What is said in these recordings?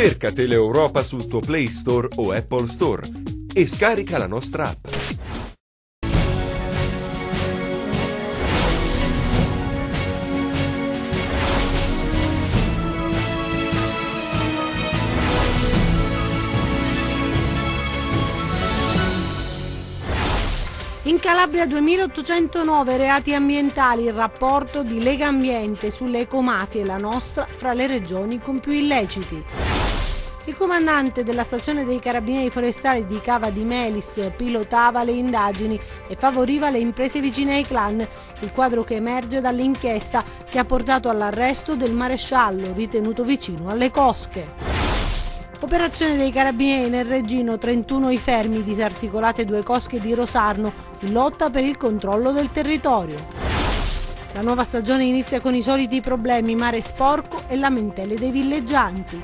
Cerca Teleeuropa sul tuo Play Store o Apple Store e scarica la nostra app. In Calabria 2809 reati ambientali, il rapporto di Lega Ambiente sulle ecomafie, la nostra fra le regioni con più illeciti. Il comandante della stazione dei carabinieri forestali di Cava di Melis pilotava le indagini e favoriva le imprese vicine ai clan, il quadro che emerge dall'inchiesta che ha portato all'arresto del maresciallo ritenuto vicino alle cosche. Operazione dei carabinieri nel Regino, 31 i fermi, disarticolate due cosche di Rosarno, in lotta per il controllo del territorio. La nuova stagione inizia con i soliti problemi, mare sporco e lamentele dei villeggianti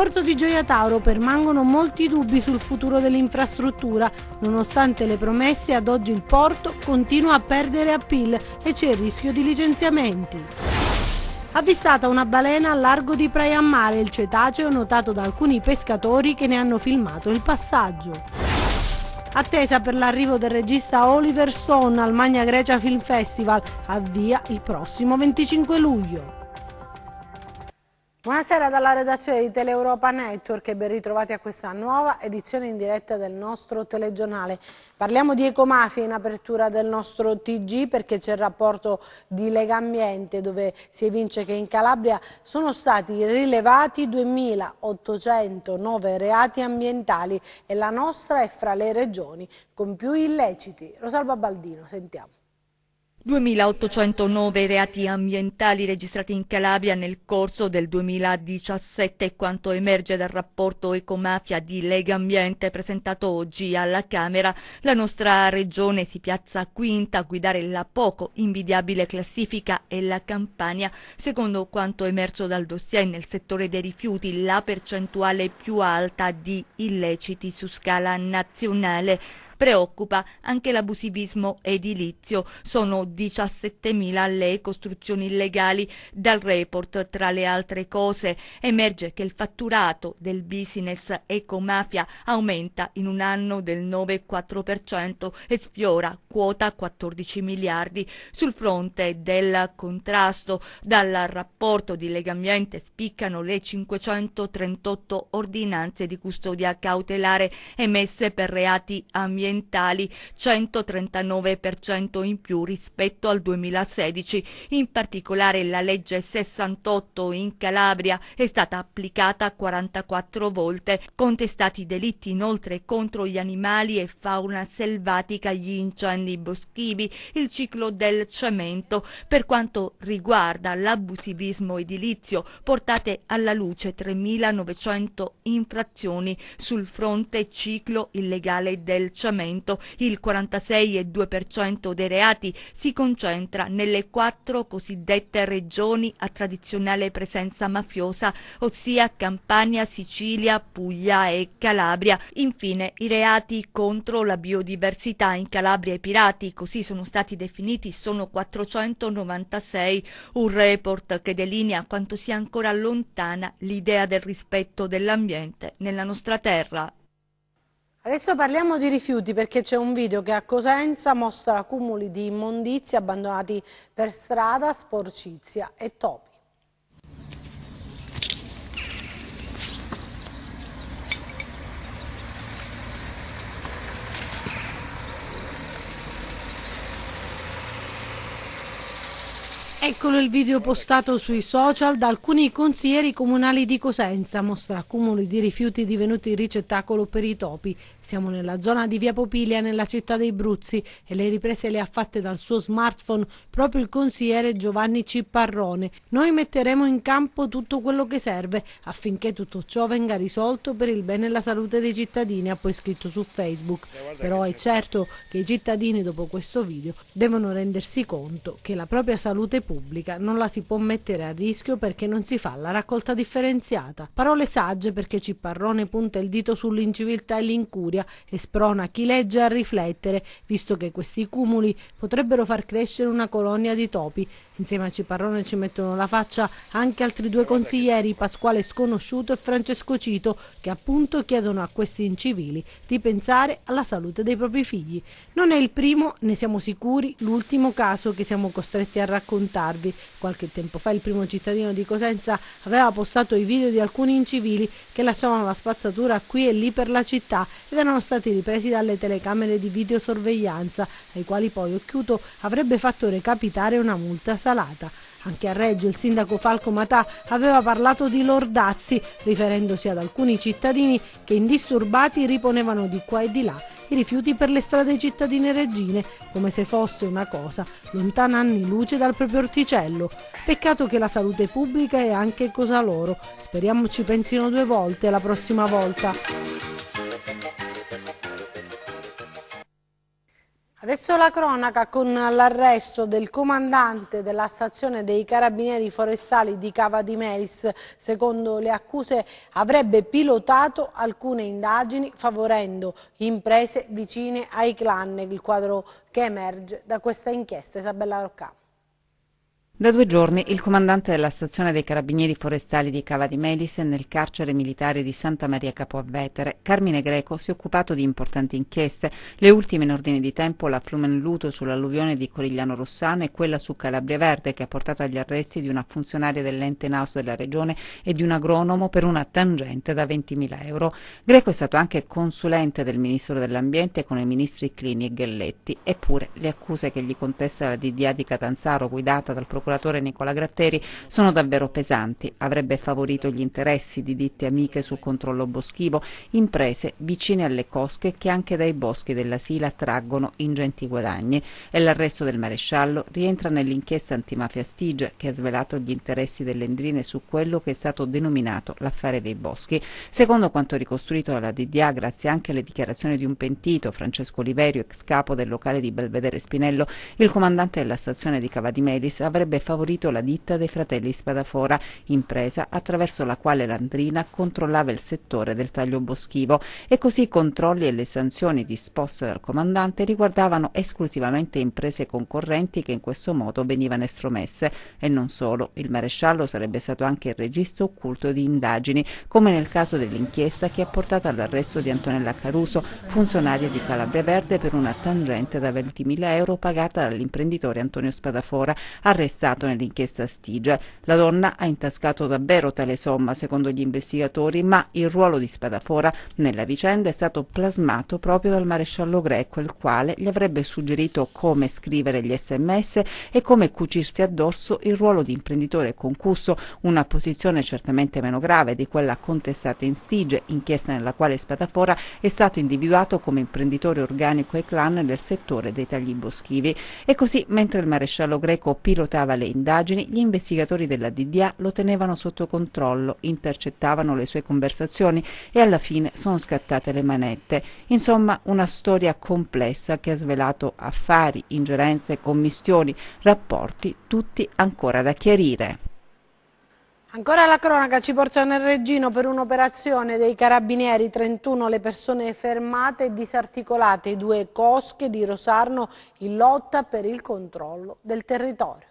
porto di Gioia Tauro permangono molti dubbi sul futuro dell'infrastruttura. Nonostante le promesse, ad oggi il porto continua a perdere appeal e c'è il rischio di licenziamenti avvistata una balena al largo di Praia Mare, il cetaceo notato da alcuni pescatori che ne hanno filmato il passaggio. Attesa per l'arrivo del regista Oliver Stone al Magna Grecia Film Festival, avvia il prossimo 25 luglio. Buonasera dalla redazione di Teleuropa Network e ben ritrovati a questa nuova edizione in diretta del nostro telegiornale. Parliamo di ecomafia in apertura del nostro TG perché c'è il rapporto di Lega Ambiente dove si evince che in Calabria sono stati rilevati 2.809 reati ambientali e la nostra è fra le regioni con più illeciti. Rosalba Baldino, sentiamo. 2.809 reati ambientali registrati in Calabria nel corso del 2017, quanto emerge dal rapporto Ecomafia di Lega Ambiente presentato oggi alla Camera, la nostra regione si piazza quinta a guidare la poco invidiabile classifica e la Campania, secondo quanto emerso dal dossier nel settore dei rifiuti, la percentuale più alta di illeciti su scala nazionale. Preoccupa anche l'abusivismo edilizio. Sono 17.000 le costruzioni illegali. Dal report, tra le altre cose, emerge che il fatturato del business ecomafia aumenta in un anno del 9,4% e sfiora quota 14 miliardi. Sul fronte del contrasto, dal rapporto di Legambiente spiccano le 538 ordinanze di custodia cautelare emesse per reati ambientali ambientali, 139% in più rispetto al 2016. In particolare la legge 68 in Calabria è stata applicata 44 volte, contestati delitti inoltre contro gli animali e fauna selvatica, gli incendi boschivi, il ciclo del cemento. Per quanto riguarda l'abusivismo edilizio, portate alla luce 3.900 infrazioni sul fronte ciclo illegale del cemento sfruttamento. Il 46,2% dei reati si concentra nelle quattro cosiddette regioni a tradizionale presenza mafiosa, ossia Campania, Sicilia, Puglia e Calabria. Infine, i reati contro la biodiversità in Calabria e Pirati, così sono stati definiti, sono 496, un report che delinea quanto sia ancora lontana l'idea del rispetto dell'ambiente nella nostra terra. Adesso parliamo di rifiuti perché c'è un video che a Cosenza mostra cumuli di immondizie abbandonati per strada, sporcizia e topi. Eccolo il video postato sui social da alcuni consiglieri comunali di Cosenza, mostra accumuli di rifiuti divenuti ricettacolo per i topi. Siamo nella zona di Via Popilia, nella città dei Bruzzi, e le riprese le ha fatte dal suo smartphone proprio il consigliere Giovanni Cipparrone. Noi metteremo in campo tutto quello che serve affinché tutto ciò venga risolto per il bene e la salute dei cittadini, ha poi scritto su Facebook. Eh, Però è certo che i cittadini dopo questo video devono rendersi conto che la propria salute è pubblica non la si può mettere a rischio perché non si fa la raccolta differenziata. Parole sagge perché Cipparrone punta il dito sull'inciviltà e l'incuria e sprona chi legge a riflettere, visto che questi cumuli potrebbero far crescere una colonia di topi Insieme a Ciparrone ci mettono la faccia anche altri due consiglieri, Pasquale Sconosciuto e Francesco Cito, che appunto chiedono a questi incivili di pensare alla salute dei propri figli. Non è il primo, ne siamo sicuri, l'ultimo caso che siamo costretti a raccontarvi. Qualche tempo fa il primo cittadino di Cosenza aveva postato i video di alcuni incivili che lasciavano la spazzatura qui e lì per la città ed erano stati ripresi dalle telecamere di videosorveglianza, ai quali poi Occhiuto avrebbe fatto recapitare una multa salariale salata. Anche a Reggio il sindaco Falco Matà aveva parlato di lordazzi, riferendosi ad alcuni cittadini che indisturbati riponevano di qua e di là i rifiuti per le strade cittadine regine, come se fosse una cosa lontana anni luce dal proprio orticello. Peccato che la salute pubblica è anche cosa loro. Speriamo ci pensino due volte la prossima volta. Adesso la cronaca con l'arresto del comandante della stazione dei carabinieri forestali di Cava di Meis. Secondo le accuse avrebbe pilotato alcune indagini favorendo imprese vicine ai clan. Il quadro che emerge da questa inchiesta. Isabella Roccà. Da due giorni il comandante della stazione dei carabinieri forestali di Cava di Melise nel carcere militare di Santa Maria Capovetere, Carmine Greco, si è occupato di importanti inchieste, le ultime in ordine di tempo la Flumen Luto sull'alluvione di Corigliano Rossano e quella su Calabria Verde che ha portato agli arresti di una funzionaria dell'ente NAUS della regione e di un agronomo per una tangente da 20.000 euro. Greco è stato anche consulente del ministro dell'ambiente con i ministri Clini e Galletti, eppure le accuse che gli contesta la DDA di Catanzaro guidata dal procuratore procuratore Nicola Gratteri sono davvero pesanti. Avrebbe favorito gli interessi di ditte amiche sul controllo boschivo, imprese vicine alle cosche che anche dai boschi della Sila traggono ingenti guadagni e l'arresto del maresciallo rientra nell'inchiesta antimafia Stige che ha svelato gli interessi delle endrine su quello che è stato denominato l'affare dei boschi. Secondo quanto ricostruito dalla DDA grazie anche alle dichiarazioni di un pentito, Francesco Oliverio, ex capo del locale di Belvedere Spinello, il comandante della stazione di Cava di Melis avrebbe avrebbe favorito la ditta dei fratelli Spadafora, impresa attraverso la quale Landrina controllava il settore del taglio boschivo e così i controlli e le sanzioni disposte dal comandante riguardavano esclusivamente imprese concorrenti che in questo modo venivano estromesse e non solo, il maresciallo sarebbe stato anche il registro occulto di indagini, come nel caso dell'inchiesta che ha portato all'arresto di Antonella Caruso, funzionaria di Calabria Verde per una tangente da 20.000 euro pagata dall'imprenditore Antonio Spadafora, arrestato riportato nell'inchiesta Stigia. La donna ha intascato davvero tale somma, secondo gli investigatori, ma il ruolo di Spadafora nella vicenda è stato plasmato proprio dal maresciallo greco, il quale gli avrebbe suggerito come scrivere gli sms e come cucirsi addosso il ruolo di imprenditore concusso, una posizione certamente meno grave di quella contestata in Stige, inchiesta nella quale Spadafora è stato individuato come imprenditore organico e clan nel settore dei tagli boschivi. E così, mentre il maresciallo greco pilotava le indagini, gli investigatori della DDA lo tenevano sotto controllo, intercettavano le sue conversazioni e alla fine sono scattate le manette. Insomma, una storia complessa che ha svelato affari, ingerenze, commissioni, rapporti, tutti ancora da chiarire. Ancora la cronaca ci porta nel Regino per un'operazione dei carabinieri, 31 le persone fermate e disarticolate, due cosche di Rosarno in lotta per il controllo del territorio.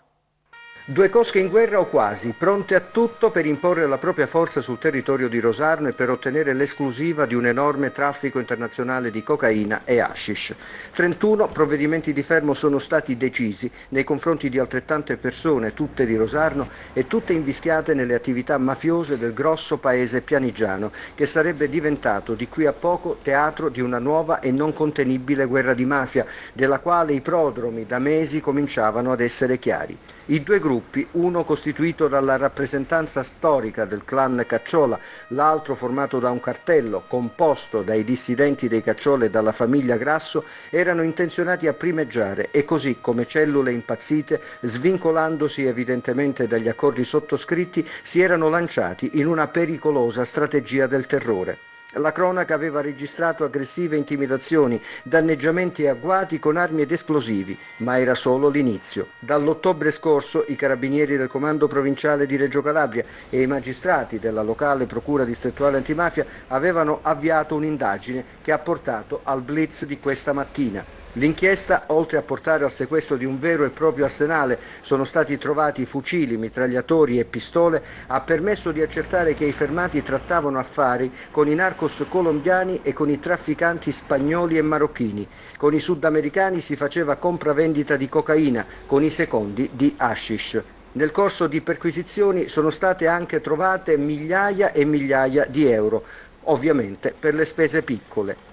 Due cosche in guerra o quasi, pronte a tutto per imporre la propria forza sul territorio di Rosarno e per ottenere l'esclusiva di un enorme traffico internazionale di cocaina e hashish. 31 provvedimenti di fermo sono stati decisi nei confronti di altrettante persone, tutte di Rosarno e tutte invischiate nelle attività mafiose del grosso paese pianigiano, che sarebbe diventato di qui a poco teatro di una nuova e non contenibile guerra di mafia, della quale i prodromi da mesi cominciavano ad essere chiari. I due gruppi, uno costituito dalla rappresentanza storica del clan Cacciola, l'altro formato da un cartello composto dai dissidenti dei Cacciola e dalla famiglia Grasso, erano intenzionati a primeggiare e così come cellule impazzite, svincolandosi evidentemente dagli accordi sottoscritti, si erano lanciati in una pericolosa strategia del terrore. La cronaca aveva registrato aggressive intimidazioni, danneggiamenti e agguati con armi ed esplosivi, ma era solo l'inizio. Dall'ottobre scorso i carabinieri del Comando Provinciale di Reggio Calabria e i magistrati della locale Procura Distrettuale Antimafia avevano avviato un'indagine che ha portato al blitz di questa mattina. L'inchiesta, oltre a portare al sequestro di un vero e proprio arsenale, sono stati trovati fucili, mitragliatori e pistole, ha permesso di accertare che i fermati trattavano affari con i narcos colombiani e con i trafficanti spagnoli e marocchini. Con i sudamericani si faceva compravendita di cocaina, con i secondi di hashish. Nel corso di perquisizioni sono state anche trovate migliaia e migliaia di euro, ovviamente per le spese piccole.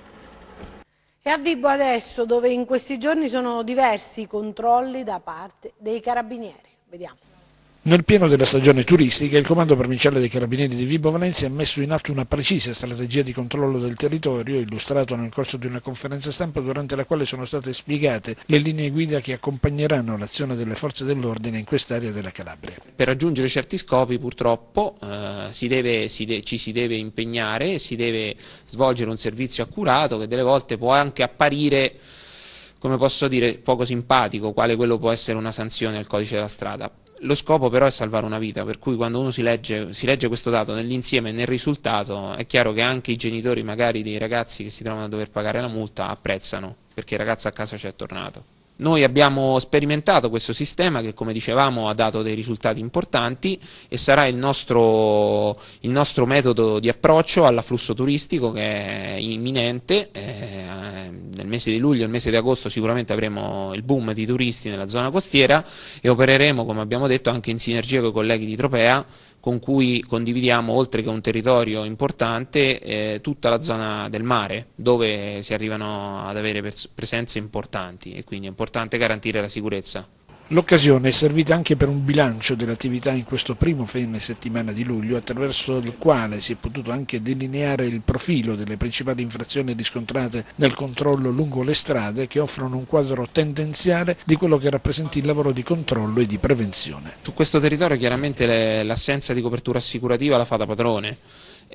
E a Vibo adesso, dove in questi giorni sono diversi i controlli da parte dei carabinieri. Vediamo. Nel pieno della stagione turistica, il Comando Provinciale dei Carabinieri di Vibo Valencia ha messo in atto una precisa strategia di controllo del territorio, illustrato nel corso di una conferenza stampa durante la quale sono state spiegate le linee guida che accompagneranno l'azione delle forze dell'ordine in quest'area della Calabria. Per raggiungere certi scopi, purtroppo, eh, si deve, si de ci si deve impegnare, si deve svolgere un servizio accurato che delle volte può anche apparire come posso dire, poco simpatico, quale quello può essere una sanzione al codice della strada. Lo scopo però è salvare una vita, per cui quando uno si legge, si legge questo dato nell'insieme e nel risultato, è chiaro che anche i genitori magari dei ragazzi che si trovano a dover pagare la multa apprezzano, perché il ragazzo a casa ci è tornato. Noi abbiamo sperimentato questo sistema che, come dicevamo, ha dato dei risultati importanti e sarà il nostro, il nostro metodo di approccio all'afflusso turistico che è imminente. Eh, nel mese di luglio e nel mese di agosto sicuramente avremo il boom di turisti nella zona costiera e opereremo, come abbiamo detto, anche in sinergia con i colleghi di Tropea con cui condividiamo, oltre che un territorio importante, eh, tutta la zona del mare, dove si arrivano ad avere presenze importanti e quindi è importante garantire la sicurezza. L'occasione è servita anche per un bilancio dell'attività in questo primo fine settimana di luglio, attraverso il quale si è potuto anche delineare il profilo delle principali infrazioni riscontrate nel controllo lungo le strade, che offrono un quadro tendenziale di quello che rappresenta il lavoro di controllo e di prevenzione. Su questo territorio chiaramente l'assenza di copertura assicurativa la fa da padrone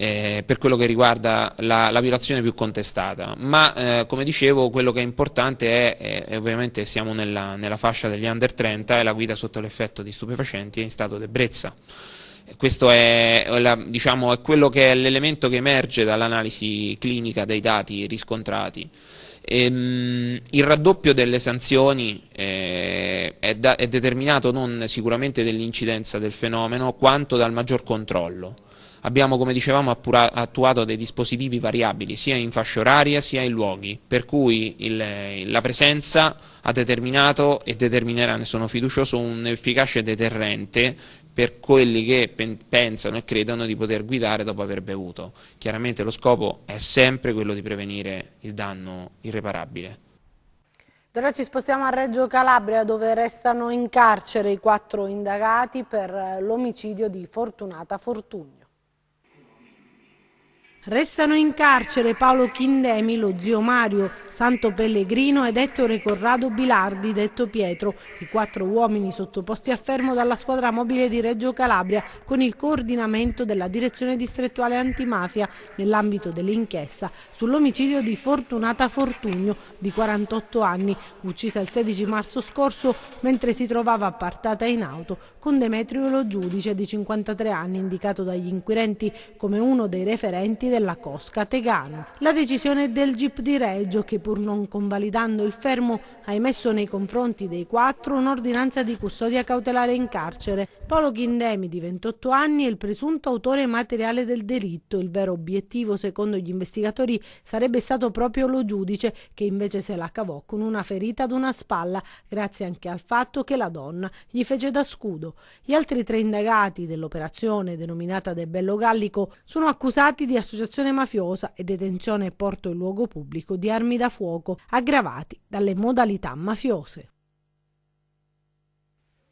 eh, per quello che riguarda la, la violazione più contestata. Ma eh, come dicevo, quello che è importante è, è ovviamente siamo nella, nella, fascia degli under 30 e la guida sotto l'effetto di stupefacenti è in stato d'ebbrezza. Questo è, la, diciamo, è quello che è l'elemento che emerge dall'analisi clinica dei dati riscontrati. Ehm, il raddoppio delle sanzioni eh, è, da, è determinato non sicuramente dall'incidenza del fenomeno quanto dal maggior controllo. Abbiamo, come dicevamo, appura- attuato dei dispositivi variabili sia in fascia oraria sia in luoghi, per cui il, la presenza ha determinato e determinerà, ne sono fiducioso, un efficace deterrente per quelli che pen- pensano e credono di poter guidare dopo aver bevuto. Chiaramente lo scopo è sempre quello di prevenire il danno irreparabile. Da ora ci spostiamo a Reggio Calabria dove restano in carcere i quattro indagati per eh, l'omicidio di Fortunata Fortuna. Restano in carcere Paolo Chindemi, lo zio Mario, Santo Pellegrino ed Ettore Corrado Bilardi, detto Pietro, i quattro uomini sottoposti a fermo dalla squadra mobile di Reggio Calabria con il coordinamento della direzione distrettuale antimafia nell'ambito dell'inchiesta sull'omicidio di Fortunata Fortugno, di 48 anni, uccisa il 16 marzo scorso mentre si trovava appartata in auto con Demetrio Lo Giudice, di 53 anni, indicato dagli inquirenti come uno dei referenti della della Cosca Tegano. La decisione del GIP di Reggio, che pur non convalidando il fermo, ha emesso nei confronti dei quattro un'ordinanza di custodia cautelare in carcere Paolo Ghindemi, di 28 anni, è il presunto autore materiale del delitto. Il vero obiettivo, secondo gli investigatori, sarebbe stato proprio lo giudice, che invece se la cavò con una ferita ad una spalla, grazie anche al fatto che la donna gli fece da scudo. Gli altri tre indagati dell'operazione denominata De Bello Gallico sono accusati di associazione mafiosa e detenzione e porto in luogo pubblico di armi da fuoco, aggravati dalle modalità mafiose.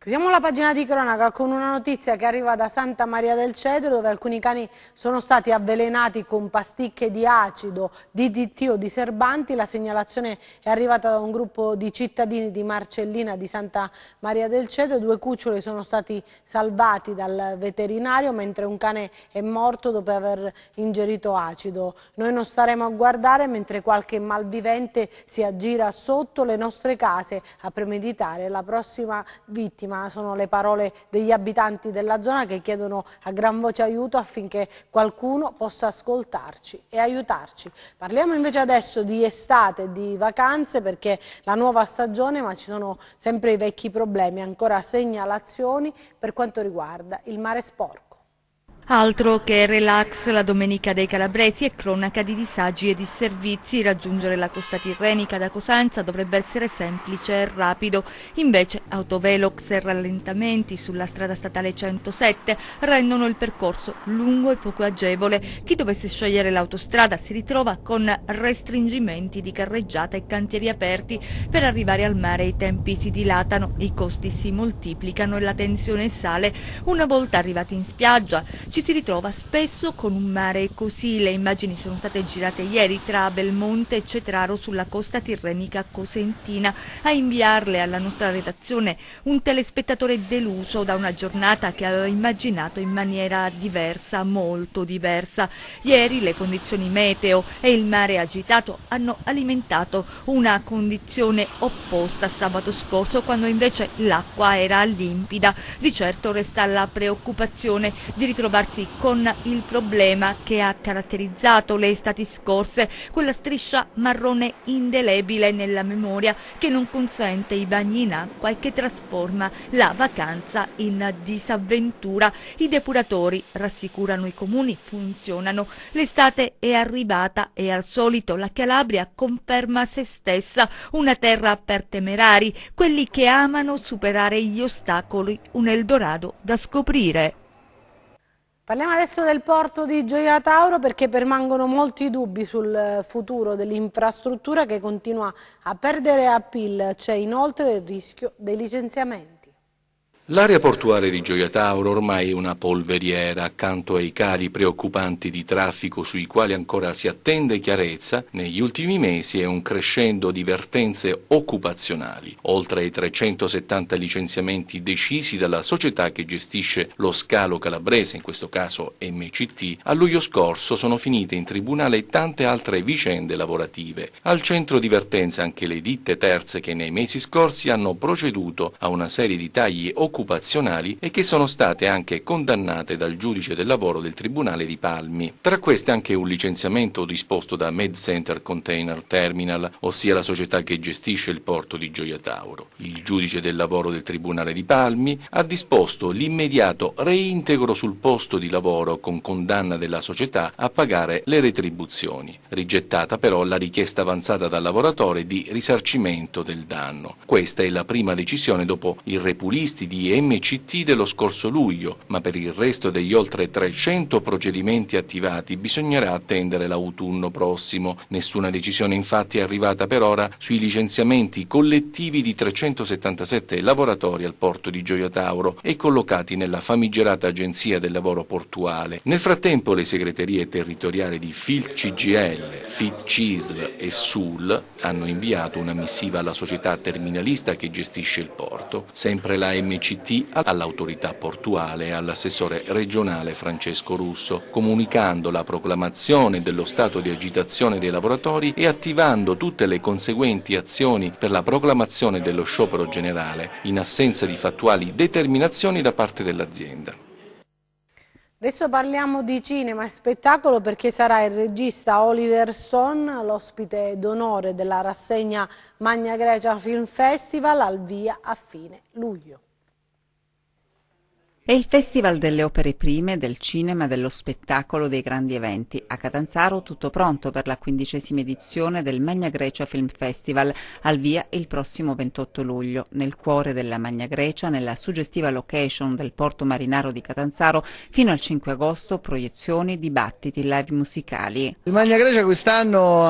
Chiudiamo la pagina di cronaca con una notizia che arriva da Santa Maria del Cedro dove alcuni cani sono stati avvelenati con pasticche di acido, DDT o di serbanti. La segnalazione è arrivata da un gruppo di cittadini di Marcellina di Santa Maria del Cedro. Due cuccioli sono stati salvati dal veterinario mentre un cane è morto dopo aver ingerito acido. Noi non staremo a guardare mentre qualche malvivente si aggira sotto le nostre case a premeditare la prossima vittima ma sono le parole degli abitanti della zona che chiedono a gran voce aiuto affinché qualcuno possa ascoltarci e aiutarci. Parliamo invece adesso di estate, di vacanze, perché la nuova stagione, ma ci sono sempre i vecchi problemi, ancora segnalazioni per quanto riguarda il mare sporco. Altro che relax, la domenica dei calabresi è cronaca di disagi e disservizi. Raggiungere la costa tirrenica da Cosenza dovrebbe essere semplice e rapido. Invece autovelox e rallentamenti sulla strada statale 107 rendono il percorso lungo e poco agevole. Chi dovesse scegliere l'autostrada si ritrova con restringimenti di carreggiata e cantieri aperti. Per arrivare al mare i tempi si dilatano, i costi si moltiplicano e la tensione sale. Una volta arrivati in spiaggia ci si ritrova spesso con un mare così. Le immagini sono state girate ieri tra Belmonte e Cetraro sulla costa tirrenica cosentina. A inviarle alla nostra redazione un telespettatore deluso da una giornata che aveva immaginato in maniera diversa, molto diversa. Ieri le condizioni meteo e il mare agitato hanno alimentato una condizione opposta sabato scorso quando invece l'acqua era limpida. Di certo resta la preoccupazione di ritrovarsi scontrarsi con il problema che ha caratterizzato le estati scorse, quella striscia marrone indelebile nella memoria che non consente ai bagni in acqua e che trasforma la vacanza in disavventura. I depuratori, rassicurano i comuni, funzionano. L'estate è arrivata e al solito la Calabria conferma se stessa, una terra per temerari, quelli che amano superare gli ostacoli, un Eldorado da scoprire. Parliamo adesso del porto di Gioia Tauro perché permangono molti dubbi sul futuro dell'infrastruttura che continua a perdere appeal, c'è inoltre il rischio dei licenziamenti. L'area portuale di Gioia Tauro ormai è una polveriera accanto ai cali preoccupanti di traffico sui quali ancora si attende chiarezza, negli ultimi mesi è un crescendo di vertenze occupazionali, oltre ai 370 licenziamenti decisi dalla società che gestisce lo scalo calabrese, in questo caso MCT, a luglio scorso sono finite in tribunale tante altre vicende lavorative. Al centro di vertenza anche le ditte terze che nei mesi scorsi hanno proceduto a una serie di tagli occupazionali occupazionali e che sono state anche condannate dal giudice del lavoro del Tribunale di Palmi. Tra queste anche un licenziamento disposto da Med Center Container Terminal, ossia la società che gestisce il porto di Gioia Tauro. Il giudice del lavoro del Tribunale di Palmi ha disposto l'immediato reintegro sul posto di lavoro con condanna della società a pagare le retribuzioni, rigettata però la richiesta avanzata dal lavoratore di risarcimento del danno. Questa è la prima decisione dopo i repulisti di MCT dello scorso luglio, ma per il resto degli oltre 300 procedimenti attivati bisognerà attendere l'autunno prossimo. Nessuna decisione infatti è arrivata per ora sui licenziamenti collettivi di 377 lavoratori al porto di Gioia Tauro e collocati nella famigerata Agenzia del Lavoro Portuale. Nel frattempo le segreterie territoriali di FIL CGL, FIT CISL e SUL hanno inviato una missiva alla società terminalista che gestisce il porto. Sempre la MCT CGT all'autorità portuale e all'assessore regionale Francesco Russo, comunicando la proclamazione dello stato di agitazione dei lavoratori e attivando tutte le conseguenti azioni per la proclamazione dello sciopero generale, in assenza di fattuali determinazioni da parte dell'azienda. Adesso parliamo di cinema e spettacolo perché sarà il regista Oliver Stone l'ospite d'onore della rassegna Magna Grecia Film Festival al via a fine luglio. È il Festival delle Opere Prime, del Cinema, dello Spettacolo, dei grandi eventi. A Catanzaro tutto pronto per la quindicesima edizione del Magna Grecia Film Festival, al via il prossimo 28 luglio. Nel cuore della Magna Grecia, nella suggestiva location del porto marinaro di Catanzaro, fino al 5 agosto proiezioni, dibattiti, live musicali. Il Magna Grecia quest'anno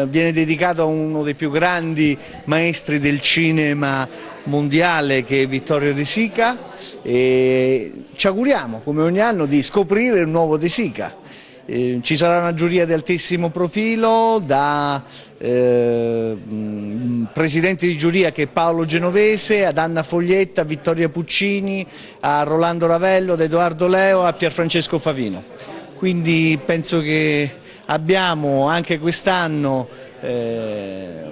eh, viene dedicato a uno dei più grandi maestri del cinema mondiale che è Vittorio De Sica e ci auguriamo come ogni anno di scoprire un nuovo De Sica. Eh, ci sarà una giuria di altissimo profilo da eh, presidente di giuria che è Paolo Genovese, ad Anna Foglietta, a Vittoria Puccini, a Rolando Ravello, ad Edoardo Leo, a Pierfrancesco Favino. Quindi penso che abbiamo anche quest'anno eh,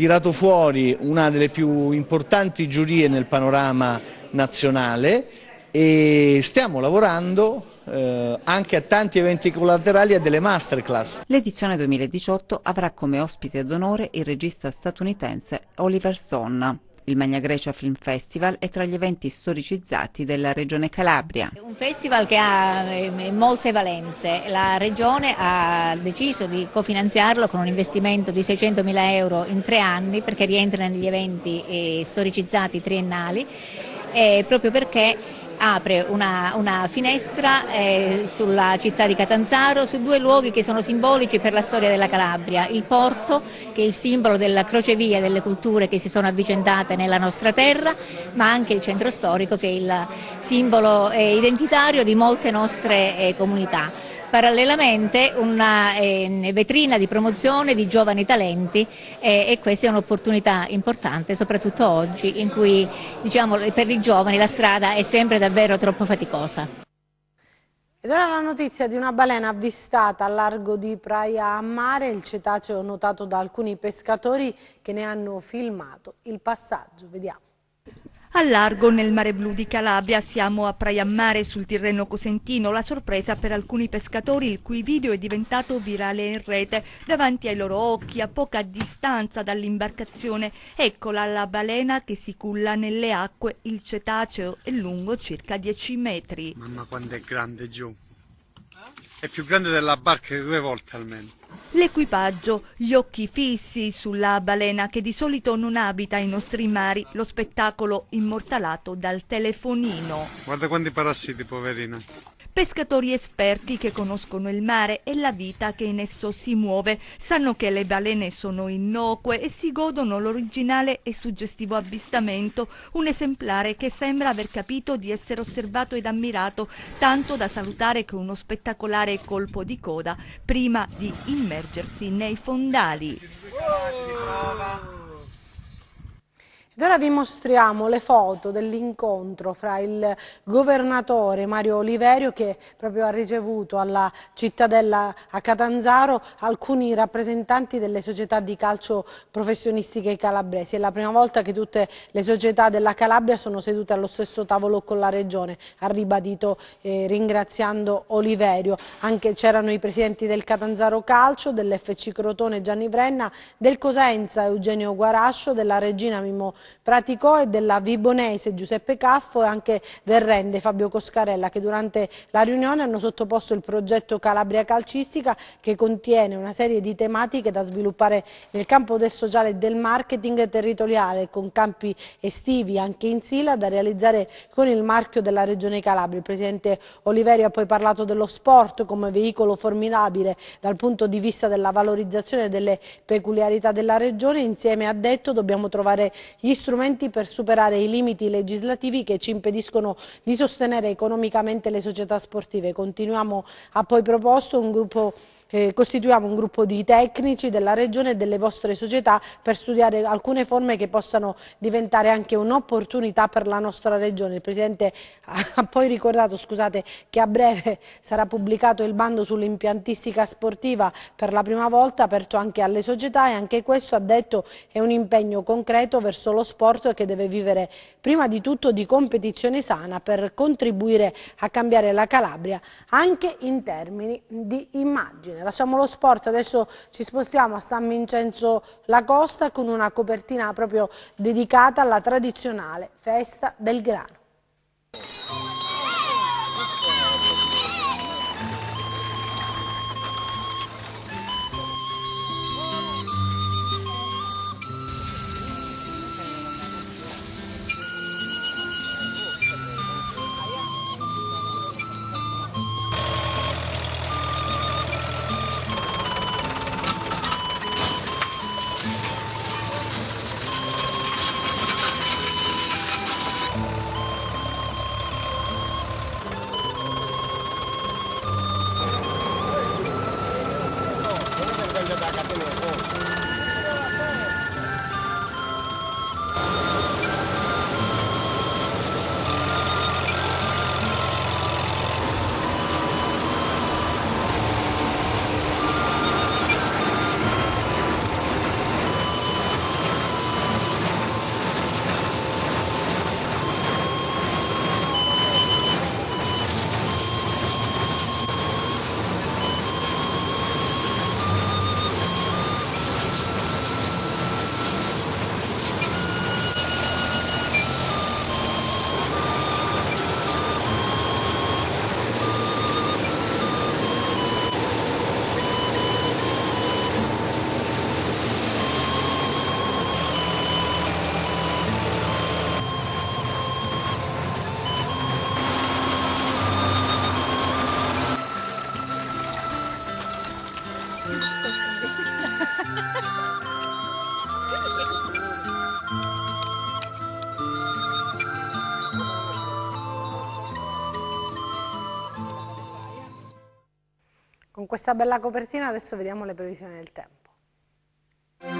tirato fuori una delle più importanti giurie nel panorama nazionale e stiamo lavorando eh, anche a tanti eventi collaterali e a delle masterclass. L'edizione 2018 avrà come ospite d'onore il regista statunitense Oliver Stone. Il Magna Grecia Film Festival è tra gli eventi storicizzati della regione Calabria. Un festival che ha eh, molte valenze. La regione ha deciso di cofinanziarlo con un investimento di 600 mila euro in tre anni perché rientra negli eventi eh, storicizzati triennali eh, proprio perché apre una, una finestra eh, sulla città di Catanzaro, su due luoghi che sono simbolici per la storia della Calabria, il porto che è il simbolo della crocevia delle culture che si sono avvicendate nella nostra terra, ma anche il centro storico che è il simbolo eh, identitario di molte nostre eh, comunità parallelamente una eh, vetrina di promozione di giovani talenti eh, e questa è un'opportunità importante, soprattutto oggi in cui diciamo, per i giovani la strada è sempre davvero troppo faticosa. Ed ora la notizia di una balena avvistata a largo di Praia a Mare, il cetaceo notato da alcuni pescatori che ne hanno filmato il passaggio. Vediamo. Al largo nel mare blu di Calabria siamo a Praiammare sul Tirreno Cosentino, la sorpresa per alcuni pescatori il cui video è diventato virale in rete. Davanti ai loro occhi, a poca distanza dall'imbarcazione, eccola la balena che si culla nelle acque, il cetaceo è lungo circa 10 metri. Mamma quanto è grande giù è più grande della barca di due volte almeno. L'equipaggio, gli occhi fissi sulla balena che di solito non abita i nostri mari, lo spettacolo immortalato dal telefonino. Guarda quanti parassiti, poverina. Pescatori esperti che conoscono il mare e la vita che in esso si muove, sanno che le balene sono innocue e si godono l'originale e suggestivo avvistamento, un esemplare che sembra aver capito di essere osservato ed ammirato, tanto da salutare con uno spettacolare colpo di coda prima di immergersi nei fondali. Oh! E ora vi mostriamo le foto dell'incontro fra il governatore Mario Oliverio che proprio ha ricevuto alla cittadella a Catanzaro alcuni rappresentanti delle società di calcio professionistiche calabresi. È la prima volta che tutte le società della Calabria sono sedute allo stesso tavolo con la Regione, ha ribadito eh, ringraziando Oliverio. Anche c'erano i presidenti del Catanzaro Calcio, dell'FC Crotone Gianni Brenna, del Cosenza Eugenio Guarascio, della Regina Mimmo praticò e della Vibonese Giuseppe Caffo e anche del Rende Fabio Coscarella che durante la riunione hanno sottoposto il progetto Calabria Calcistica che contiene una serie di tematiche da sviluppare nel campo del sociale e del marketing territoriale con campi estivi anche in Sila da realizzare con il marchio della Regione Calabria. Il Presidente Oliverio ha poi parlato dello sport come veicolo formidabile dal punto di vista della valorizzazione delle peculiarità della Regione insieme ha detto dobbiamo trovare gli gli strumenti per superare i limiti legislativi che ci impediscono di sostenere economicamente le società sportive. Continuiamo, ha poi proposto un gruppo eh, costituiamo un gruppo di tecnici della Regione e delle vostre società per studiare alcune forme che possano diventare anche un'opportunità per la nostra Regione. Il Presidente ha poi ricordato scusate, che a breve sarà pubblicato il bando sull'impiantistica sportiva per la prima volta, perciò anche alle società e anche questo ha detto è un impegno concreto verso lo sport che deve vivere prima di tutto di competizione sana per contribuire a cambiare la Calabria anche in termini di immagine. Catania. Lasciamo lo sport, adesso ci spostiamo a San Vincenzo La Costa con una copertina proprio dedicata alla tradizionale festa del grano. Con questa bella copertina adesso vediamo le previsioni del tempo.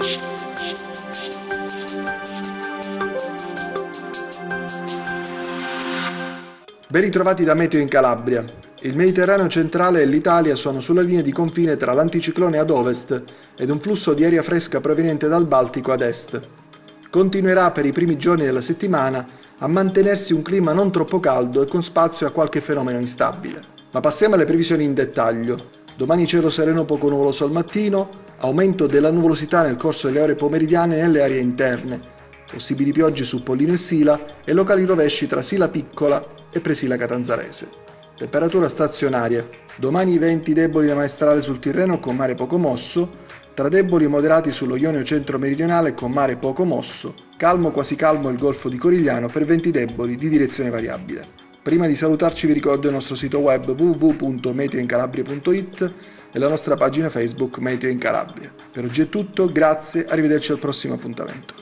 Ben ritrovati da Meteo in Calabria. Il Mediterraneo centrale e l'Italia sono sulla linea di confine tra l'anticiclone ad ovest ed un flusso di aria fresca proveniente dal Baltico ad est. Continuerà per i primi giorni della settimana a mantenersi un clima non troppo caldo e con spazio a qualche fenomeno instabile. Ma passiamo alle previsioni in dettaglio. Domani cielo sereno poco nuvoloso al mattino, aumento della nuvolosità nel corso delle ore pomeridiane nelle aree interne, possibili piogge su Pollino e Sila e locali rovesci tra Sila Piccola e Presila Catanzarese. Temperatura stazionaria. Domani venti deboli da maestrale sul Tirreno con mare poco mosso, tra deboli e moderati sullo Ionio centro-meridionale con mare poco mosso, calmo quasi calmo il Golfo di Corigliano per venti deboli di direzione variabile. Prima di salutarci vi ricordo il nostro sito web www.meteoincalabria.it e la nostra pagina Facebook Meteo in Calabria. Per oggi è tutto, grazie, arrivederci al prossimo appuntamento.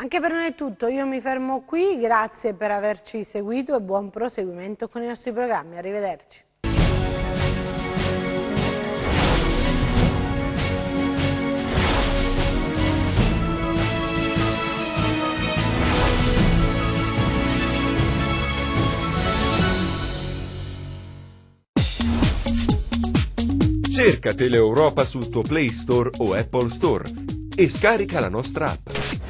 Anche per noi è tutto, io mi fermo qui, grazie per averci seguito e buon proseguimento con i nostri programmi, arrivederci. Cerca Teleeuropa sul tuo Play Store o Apple Store e scarica la nostra app.